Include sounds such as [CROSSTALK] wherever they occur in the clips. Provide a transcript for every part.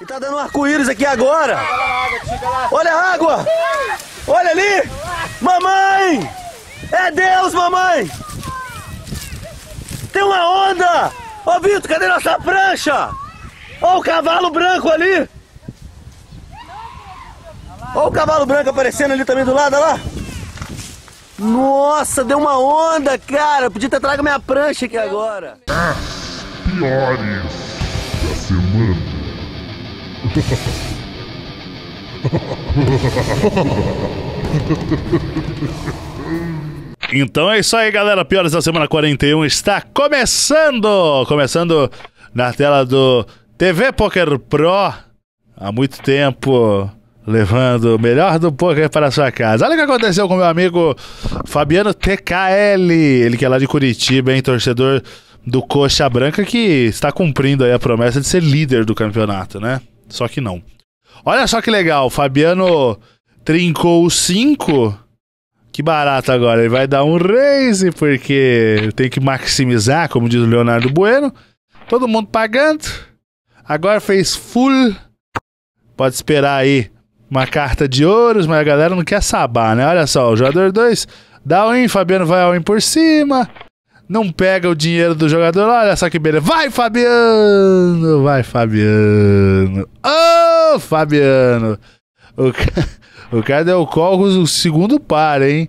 E tá dando um arco-íris aqui agora. Olha a água. Olha ali. Mamãe. É Deus, mamãe. Tem uma onda. Ô, Vitor, cadê nossa prancha? Ó o cavalo branco ali. Ó o cavalo branco aparecendo ali também do lado, olha lá. Nossa, deu uma onda, cara. Eu podia ter trago minha prancha aqui agora. Piores. [LAUGHS] Então é isso aí, galera. Piores da semana 41 está começando! Começando na tela do TV Poker Pro. Há muito tempo levando o melhor do poker para sua casa. Olha o que aconteceu com meu amigo Fabiano TKL, ele que é lá de Curitiba, hein, torcedor do Coxa Branca que está cumprindo aí a promessa de ser líder do campeonato, né? Só que não. Olha só que legal, Fabiano trincou o 5. Que barato agora, ele vai dar um raise porque tem que maximizar, como diz o Leonardo Bueno. Todo mundo pagando. Agora fez full. Pode esperar aí uma carta de ouros, mas a galera não quer sabar, né? Olha só, o jogador 2 dá um in Fabiano vai ao in por cima não pega o dinheiro do jogador. Olha só que beleza. Vai, Fabiano! Vai, Fabiano! Ô, oh, Fabiano! O, ca... o cara deu call com o segundo par, hein?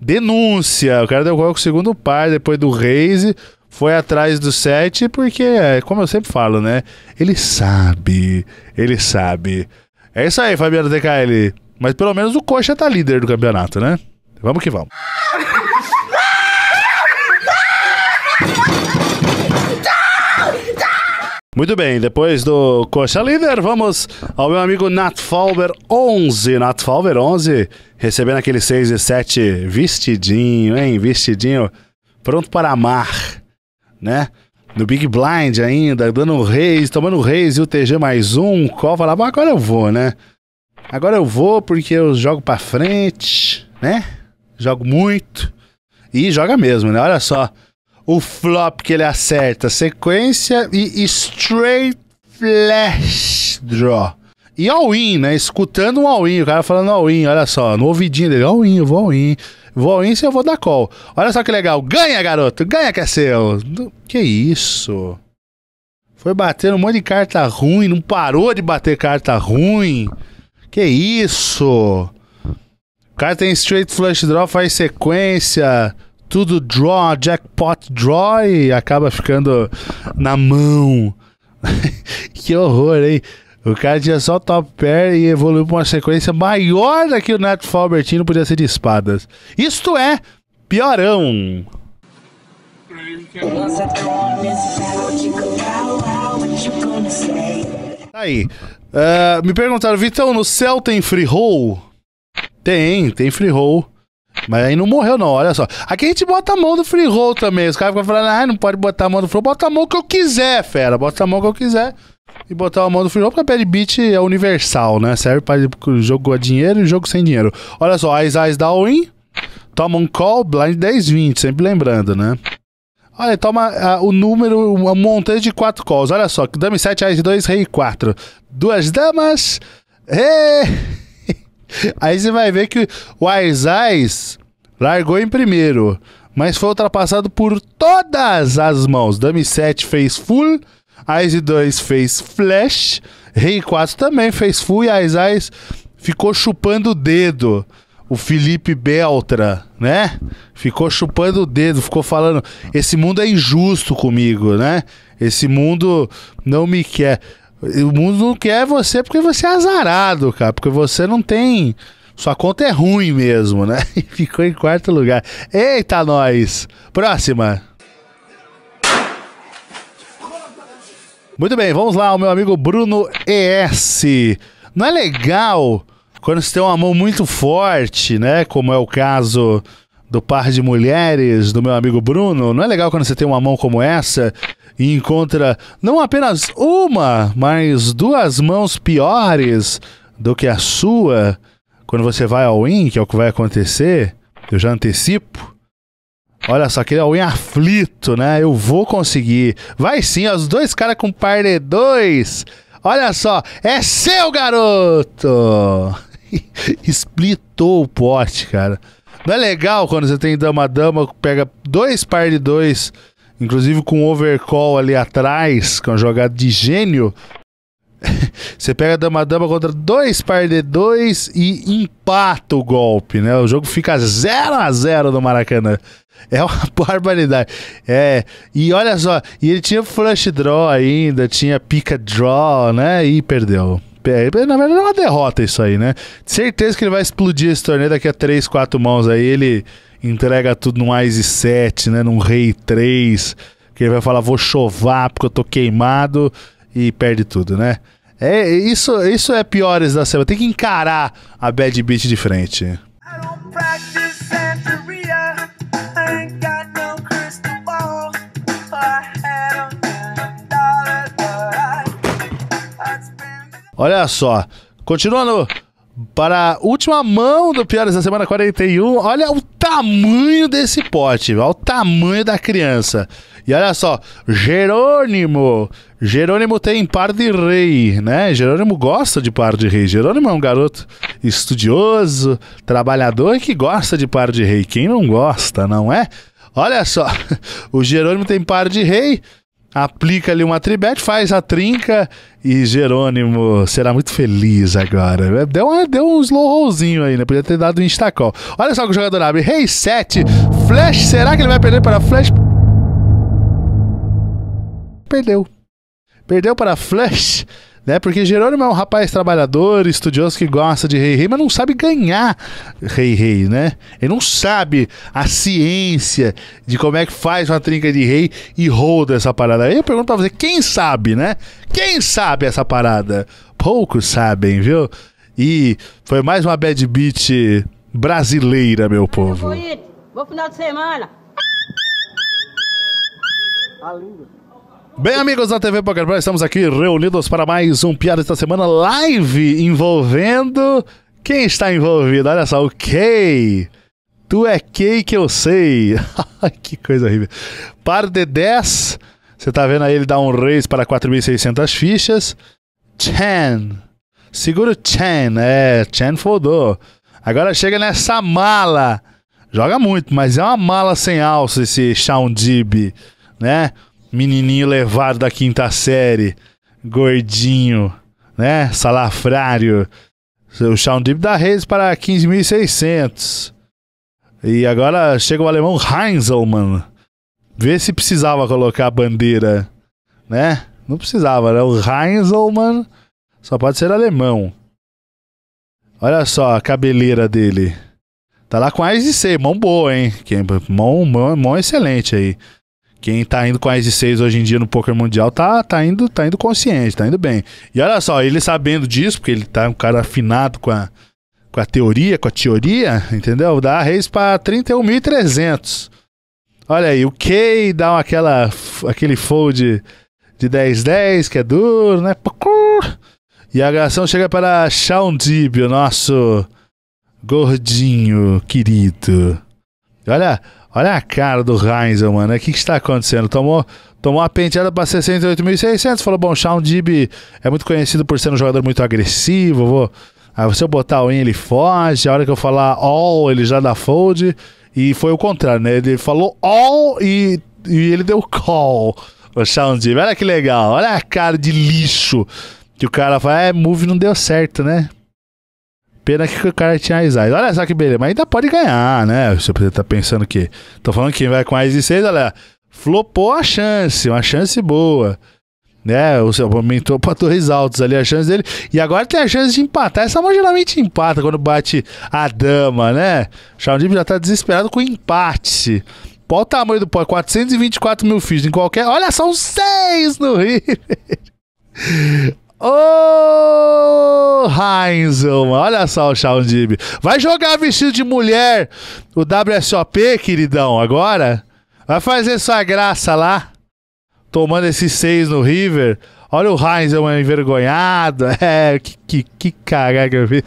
Denúncia! O cara deu call com o segundo par depois do raise Foi atrás do set porque, é, como eu sempre falo, né? Ele sabe. Ele sabe. É isso aí, Fabiano TKL. Mas pelo menos o Coxa tá líder do campeonato, né? Vamos que vamos. [LAUGHS] Muito bem, depois do Coxa Líder, vamos ao meu amigo Nat Falber 11. Nat Falber 11, recebendo aquele 6 e 7 vestidinho, hein? Vestidinho pronto para amar, né? No Big Blind ainda, dando um reis, tomando um reis e o TG mais um. cova lá, ah, agora eu vou, né? Agora eu vou porque eu jogo para frente, né? Jogo muito. E joga mesmo, né? Olha só o flop que ele acerta, sequência e straight flash draw. E all-in, né? Escutando um all-in, o cara falando all-in, olha só, no ouvidinho dele, all-in, vou all-in, vou all-in se eu vou dar call. Olha só que legal, ganha garoto, ganha que é seu. Que isso? Foi batendo um monte de carta ruim, não parou de bater carta ruim. Que isso? O cara tem straight flush draw, faz sequência tudo draw, jackpot draw e acaba ficando na mão. [LAUGHS] que horror, hein? O cara tinha só top pair e evoluiu para uma sequência maior da que o Neto Falbertino podia ser de espadas. Isto é piorão. Aí, uh, me perguntaram, Vitão, no céu tem free roll? Tem, tem free roll. Mas aí não morreu, não, olha só. Aqui a gente bota a mão do free roll também. Os caras ficam falando, ah, não pode botar a mão do free roll. Bota a mão que eu quiser, fera. Bota a mão que eu quiser. E botar a mão do free roll, porque a Bad Beat é universal, né? Serve pra jogo a dinheiro e jogo sem dinheiro. Olha só, Eyes Eyes dá win. Toma um call, blind 10, 20. Sempre lembrando, né? Olha, toma a, ah, o número, um montante de 4 calls. Olha só, dame 7, Eyes 2, Rei 4. Duas damas. Rei... [LAUGHS] Aí você vai ver que o Aizais largou em primeiro, mas foi ultrapassado por todas as mãos. Dame 7 fez full, Aize 2 fez flash, Rei 4 também fez full e Aizais ficou chupando o dedo o Felipe Beltra, né? Ficou chupando o dedo, ficou falando: esse mundo é injusto comigo, né? Esse mundo não me quer. O mundo não quer você porque você é azarado, cara. Porque você não tem. Sua conta é ruim mesmo, né? [LAUGHS] E ficou em quarto lugar. Eita, nós! Próxima! Muito bem, vamos lá, o meu amigo Bruno ES. Não é legal quando você tem uma mão muito forte, né? Como é o caso do par de mulheres do meu amigo Bruno. Não é legal quando você tem uma mão como essa e encontra não apenas uma, mas duas mãos piores do que a sua, quando você vai ao in, que é o que vai acontecer, eu já antecipo. Olha só, aquele o in aflito, né? Eu vou conseguir. Vai sim, ó, os dois caras com par de dois. Olha só, é seu garoto! [LAUGHS] Splitou o pote, cara. Não é legal quando você tem dama-dama, pega dois par de dois inclusive com overcall ali atrás, com uma jogada de gênio. [LAUGHS] Você pega dama-dama contra dois par de dois e empata o golpe, né? O jogo fica 0 a 0 no Maracanã. É uma [LAUGHS] barbaridade. É, e olha só, e ele tinha flush draw ainda, tinha pica draw, né? E perdeu. Na verdade, é uma derrota isso aí, né? certeza que ele vai explodir esse torneio daqui a 3, 4 mãos aí. Ele, entrega tudo num Ice 7, né? Num Rei 3, que ele vai falar, vou chovar porque eu tô queimado e perde tudo, né? É, isso, isso é piores da semana. Tem que encarar a bad beat de frente. Olha só, continuando para a última mão do Piores da Semana 41, olha o tamanho desse pote, olha o tamanho da criança. E olha só, Jerônimo. Jerônimo tem par de rei, né? Jerônimo gosta de par de rei. Jerônimo é um garoto estudioso, trabalhador que gosta de par de rei. Quem não gosta, não é? Olha só, [LAUGHS] o Jerônimo tem par de rei, aplica ali uma tribete, faz a trinca e Jerônimo será muito feliz agora. É, deu, deu um slow rollzinho aí, né? Podia ter dado um instacol. Olha só o que o jogador abre. Rei 7, Flash, será que ele vai perder para Flash? Perdeu. Perdeu para Flash né? Porque Jerônimo é um rapaz trabalhador, estudioso que gosta de rei rei, mas não sabe ganhar rei rei, né? Ele não sabe a ciência de como é que faz uma trinca de rei e roda essa parada. Aí eu pergunto pra você, quem sabe, né? Quem sabe essa parada? Poucos sabem, viu? E foi mais uma bad beat brasileira, meu povo. Vou final de semana. Tá lindo. Bem, amigos da TV Poker Pro, estamos aqui reunidos para mais um Piada esta semana live envolvendo quem está envolvido. Olha só, o Kay. Tu é Kay que eu sei. [LAUGHS] que coisa horrível. Par de 10. Você tá vendo aí ele dá um raise para 4.600 fichas. Chan. Segura o Chan. É, Chan foldou. Agora chega nessa mala. Joga muito, mas é uma mala sem alça esse Dib, né? menininho levado da quinta série, gordinho, né? Salafrário. O Shawn Deep dá raise para 15.600. E agora chega o alemão Heinzelmann. Vê se precisava colocar a bandeira, né? Não precisava, né? O Heinzelmann só pode ser alemão. Olha só a cabeleira dele. Tá lá com a Ice C, mão boa, hein? É mão, mão, mão excelente aí. Quem tá indo com a S6 hoje em dia no poker mundial tá, tá, indo, tá indo consciente, tá indo bem. E olha só, ele sabendo disso, porque ele tá um cara afinado com a, com a teoria, com a teoria, entendeu? Dá a raise pra 31.300. Olha aí, o Kay dá aquela, aquele fold de 10-10, que é duro, né? E a agressão chega para Shawn Dib, o nosso gordinho querido. Olha, Olha a cara do Heinzel, mano. O que, que está acontecendo? Tomou, tomou a penteada para 68.600. Falou, bom, Shawn Dib é muito conhecido por ser um jogador muito agressivo. Vou... Aí ah, se eu botar o in, ele foge. A hora que eu falar all, ele já dá fold. E foi o contrário, né? Ele falou all e, e ele deu call. O Sean Dib. Olha que legal. Olha a cara de lixo que o cara fala. É, move não deu certo, né? Pena que o cara tinha Isaiah. Olha só que beleza, mas ainda pode ganhar, né? Você tá pensando que. Tô falando que quem vai com a Isis 6, olha, flopou a chance, uma chance boa. Né, o seu aumentou para torres altos ali a chance dele. E agora tem a chance de empatar. Essa mão geralmente empata quando bate a dama, né? O já tá desesperado com empate. Qual o tamanho do pó? 424 mil fichas em qualquer. Olha só, um 6 no River. Ô, oh, Heinzel, olha só o Shawn Dib. Vai jogar vestido de mulher o WSOP, queridão, agora? Vai fazer sua graça lá, tomando esses seis no River. Olha o Heinzel envergonhado. [LAUGHS] É, que, que, que cagada que eu vi.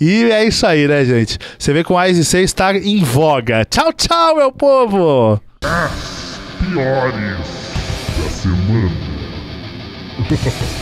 E é isso aí, né, gente? Você vê que o Ice 6 está em voga. Tchau, tchau, meu povo! As piores da semana. [LAUGHS]